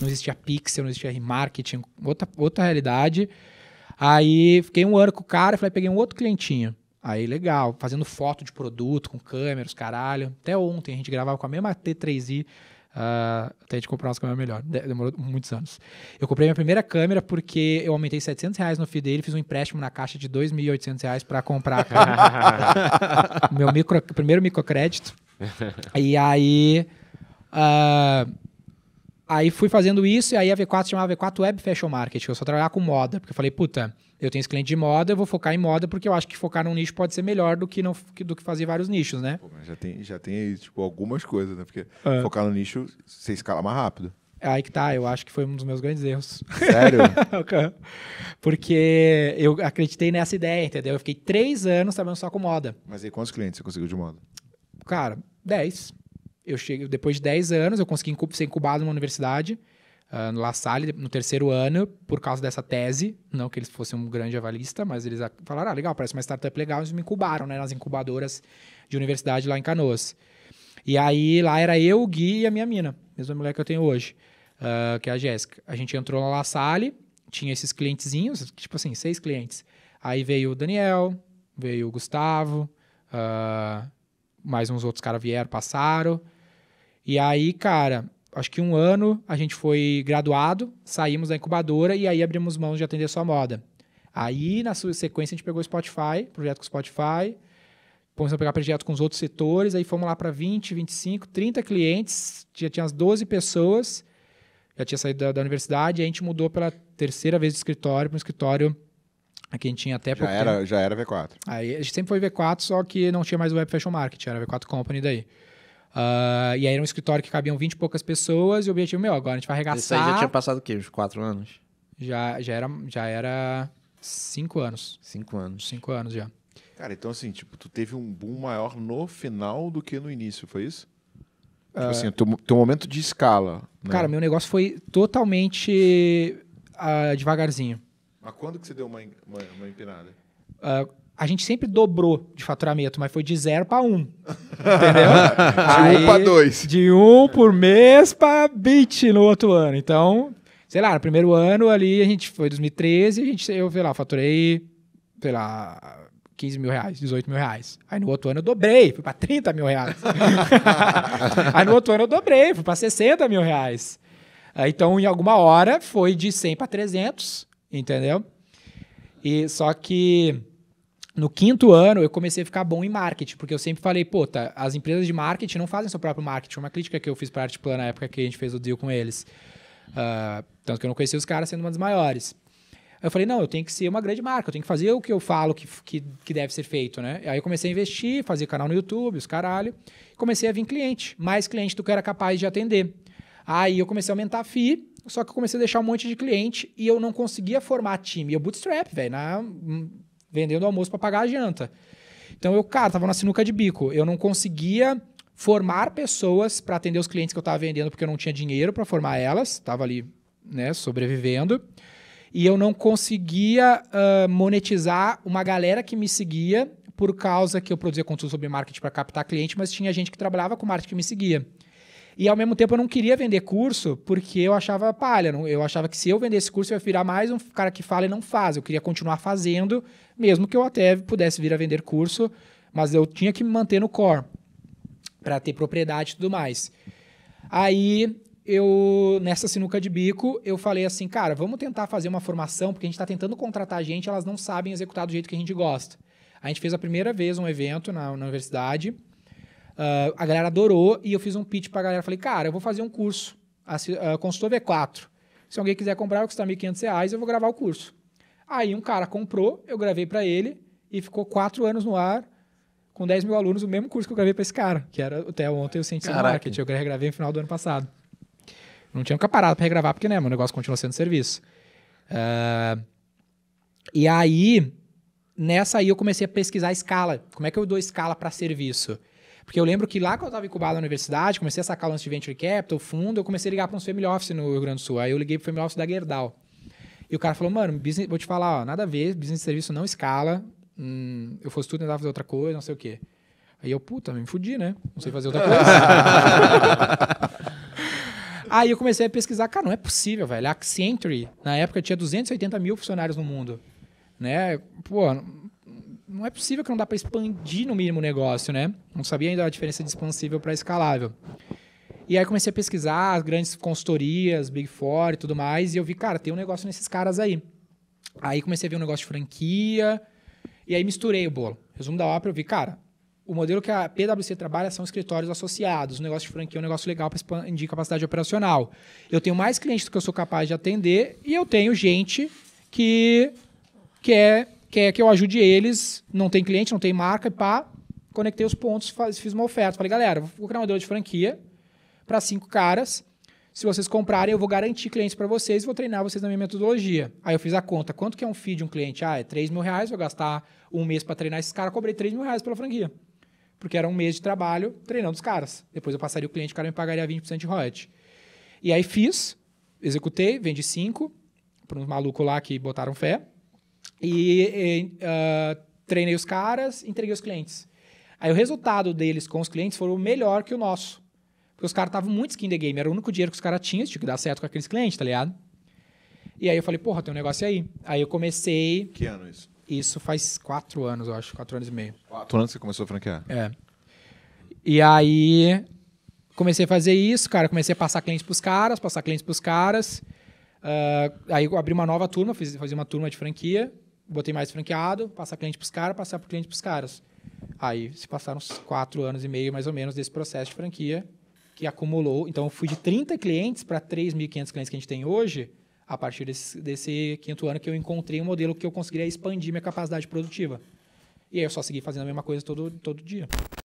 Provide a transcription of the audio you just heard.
não existia pixel, não existia remarketing, outra, outra realidade. Aí fiquei um ano com o cara, falei, peguei um outro clientinho. Aí legal, fazendo foto de produto com câmeras, caralho. Até ontem a gente gravava com a mesma T3i Uh, ah, até a gente comprar umas câmeras melhor. Demorou muitos anos. Eu comprei minha primeira câmera porque eu aumentei 700 reais no FII dele, fiz um empréstimo na caixa de 2.800 reais para comprar a câmera. Meu micro, primeiro microcrédito. e aí... Uh, Aí fui fazendo isso, e aí a V4 se chamava V4 Web Fashion Market, que eu só trabalhava com moda, porque eu falei, puta, eu tenho esse cliente de moda, eu vou focar em moda, porque eu acho que focar num nicho pode ser melhor do que, não, do que fazer vários nichos, né? Pô, já tem, já tem tipo, algumas coisas, né? Porque ah. focar no nicho, você escala mais rápido. É aí que tá, eu acho que foi um dos meus grandes erros. Sério? Porque eu acreditei nessa ideia, entendeu? Eu fiquei três anos trabalhando só com moda. Mas aí quantos clientes você conseguiu de moda? Cara, dez eu cheguei, depois de 10 anos, eu consegui ser incubado numa universidade, uh, no La Salle, no terceiro ano, por causa dessa tese. Não que eles fossem um grande avalista, mas eles falaram: ah, legal, parece uma startup legal. Eles me incubaram né, nas incubadoras de universidade lá em Canoas. E aí lá era eu, o Gui e a minha mina, mesma mulher que eu tenho hoje, uh, que é a Jéssica. A gente entrou na La Salle, tinha esses clientezinhos, tipo assim, seis clientes. Aí veio o Daniel, veio o Gustavo, uh, mais uns outros caras vieram, passaram. E aí, cara, acho que um ano a gente foi graduado, saímos da incubadora e aí abrimos mão de atender só moda. Aí, na sequência, a gente pegou o Spotify, projeto com o Spotify, começamos a pegar projeto com os outros setores, aí fomos lá para 20, 25, 30 clientes, já tinha as 12 pessoas, já tinha saído da, da universidade, e a gente mudou pela terceira vez de escritório para um escritório que a gente tinha até já era Já era V4. Aí, a gente sempre foi V4, só que não tinha mais o Web Fashion Market, era V4 Company daí. Uh, e aí era um escritório que cabiam 20 e poucas pessoas e o objetivo, meu, agora a gente vai arregaçar. Isso aí já tinha passado o quê? Uns 4 anos? Já, já era. Já era 5 anos. 5 anos. 5 anos já. Cara, então assim, tipo, tu teve um boom maior no final do que no início, foi isso? Uh, tipo ah. assim, teu, teu momento de escala. Né? Cara, meu negócio foi totalmente uh, devagarzinho. Mas quando que você deu uma, uma, uma empinada? Uh, a gente sempre dobrou de faturamento, mas foi de zero para um. Entendeu? de um para dois. De um por mês para 20 no outro ano. Então, sei lá, no primeiro ano ali, a gente foi 2013, a gente, eu, sei lá, faturei, sei lá, 15 mil reais, 18 mil reais. Aí no outro ano eu dobrei, fui para 30 mil reais. Aí no outro ano eu dobrei, fui para 60 mil reais. Então, em alguma hora, foi de 100 para 300, entendeu? E só que no quinto ano, eu comecei a ficar bom em marketing, porque eu sempre falei, pô, tá, as empresas de marketing não fazem seu próprio marketing. Uma crítica que eu fiz para a Artplan na época que a gente fez o deal com eles. Uh, tanto que eu não conhecia os caras sendo uma das maiores. Eu falei, não, eu tenho que ser uma grande marca, eu tenho que fazer o que eu falo que, que, que deve ser feito, né? Aí eu comecei a investir, fazer canal no YouTube, os caralho. Comecei a vir cliente, mais cliente do que eu era capaz de atender. Aí eu comecei a aumentar a fi só que eu comecei a deixar um monte de cliente e eu não conseguia formar time. Eu bootstrap, velho, na vendendo almoço para pagar a janta. Então eu, cara, tava na sinuca de bico. Eu não conseguia formar pessoas para atender os clientes que eu estava vendendo porque eu não tinha dinheiro para formar elas, estava ali, né, sobrevivendo. E eu não conseguia uh, monetizar uma galera que me seguia por causa que eu produzia conteúdo sobre marketing para captar cliente, mas tinha gente que trabalhava com marketing que me seguia. E ao mesmo tempo eu não queria vender curso porque eu achava palha. Eu achava que se eu vendesse curso eu ia virar mais um cara que fala e não faz. Eu queria continuar fazendo, mesmo que eu até pudesse vir a vender curso, mas eu tinha que me manter no core para ter propriedade e tudo mais. Aí eu, nessa sinuca de bico, eu falei assim, cara, vamos tentar fazer uma formação, porque a gente está tentando contratar gente, elas não sabem executar do jeito que a gente gosta. A gente fez a primeira vez um evento na, na universidade Uh, a galera adorou e eu fiz um pitch pra galera. Falei, cara, eu vou fazer um curso, uh, consultor V4. Se alguém quiser comprar, custa R$ reais eu vou gravar o curso. Aí um cara comprou, eu gravei para ele e ficou quatro anos no ar com 10 mil alunos, o mesmo curso que eu gravei para esse cara, que era até ontem o Ciência do Marketing. Eu regravei no final do ano passado. Não tinha nunca parado para regravar, porque né, meu negócio continua sendo serviço. Uh, e aí, nessa aí eu comecei a pesquisar a escala. Como é que eu dou escala para serviço? Porque eu lembro que lá que eu estava incubado na universidade, comecei a sacar o lance de Venture Capital, fundo, eu comecei a ligar para uns Family Office no Rio Grande do Sul. Aí eu liguei para o Family Office da Gerdau. E o cara falou, mano, business, vou te falar, ó, nada a ver, business de serviço não escala, hum, eu fosse tudo tentar fazer outra coisa, não sei o quê. Aí eu, puta, me fudi, né? Não sei fazer outra coisa. Aí eu comecei a pesquisar, cara, não é possível, velho. A Accenture, na época, tinha 280 mil funcionários no mundo. Né? Pô, não é possível que não dá para expandir no mínimo o negócio, né? Não sabia ainda a diferença de expansível para escalável. E aí comecei a pesquisar as grandes consultorias, Big Four e tudo mais, e eu vi, cara, tem um negócio nesses caras aí. Aí comecei a ver um negócio de franquia, e aí misturei o bolo. Resumo da ópera, eu vi, cara, o modelo que a PwC trabalha são escritórios associados. O negócio de franquia é um negócio legal para expandir capacidade operacional. Eu tenho mais clientes do que eu sou capaz de atender e eu tenho gente que quer é quer é que eu ajude eles, não tem cliente, não tem marca, pá, conectei os pontos, faz, fiz uma oferta. Falei, galera, vou criar uma modelo de franquia para cinco caras. Se vocês comprarem, eu vou garantir clientes para vocês e vou treinar vocês na minha metodologia. Aí eu fiz a conta. Quanto que é um fee de um cliente? Ah, é 3 mil reais, vou gastar um mês para treinar esses caras, cobrei 3 mil reais pela franquia. Porque era um mês de trabalho treinando os caras. Depois eu passaria o cliente, o cara me pagaria 20% de royalty. E aí fiz, executei, vendi 5 para uns malucos lá que botaram fé. E uh, treinei os caras, entreguei os clientes. Aí o resultado deles com os clientes foi o melhor que o nosso. Porque os caras estavam muito skin the game, era o único dinheiro que os caras tinham, tinha que dar certo com aqueles clientes, tá ligado? E aí eu falei, porra, tem um negócio aí. Aí eu comecei. Que ano isso? Isso faz quatro anos, eu acho, quatro anos e meio. Quatro anos que você começou a franquear? É. E aí comecei a fazer isso, cara. Comecei a passar clientes pros caras, passar clientes pros caras. Uh, aí abri uma nova turma, fiz, fazia uma turma de franquia, botei mais franqueado, passar cliente para os caras, passar para cliente para os caras. Aí se passaram uns quatro anos e meio, mais ou menos, desse processo de franquia, que acumulou. Então, eu fui de 30 clientes para 3.500 clientes que a gente tem hoje, a partir desse, desse quinto ano que eu encontrei um modelo que eu conseguiria expandir minha capacidade produtiva. E aí eu só segui fazendo a mesma coisa todo, todo dia.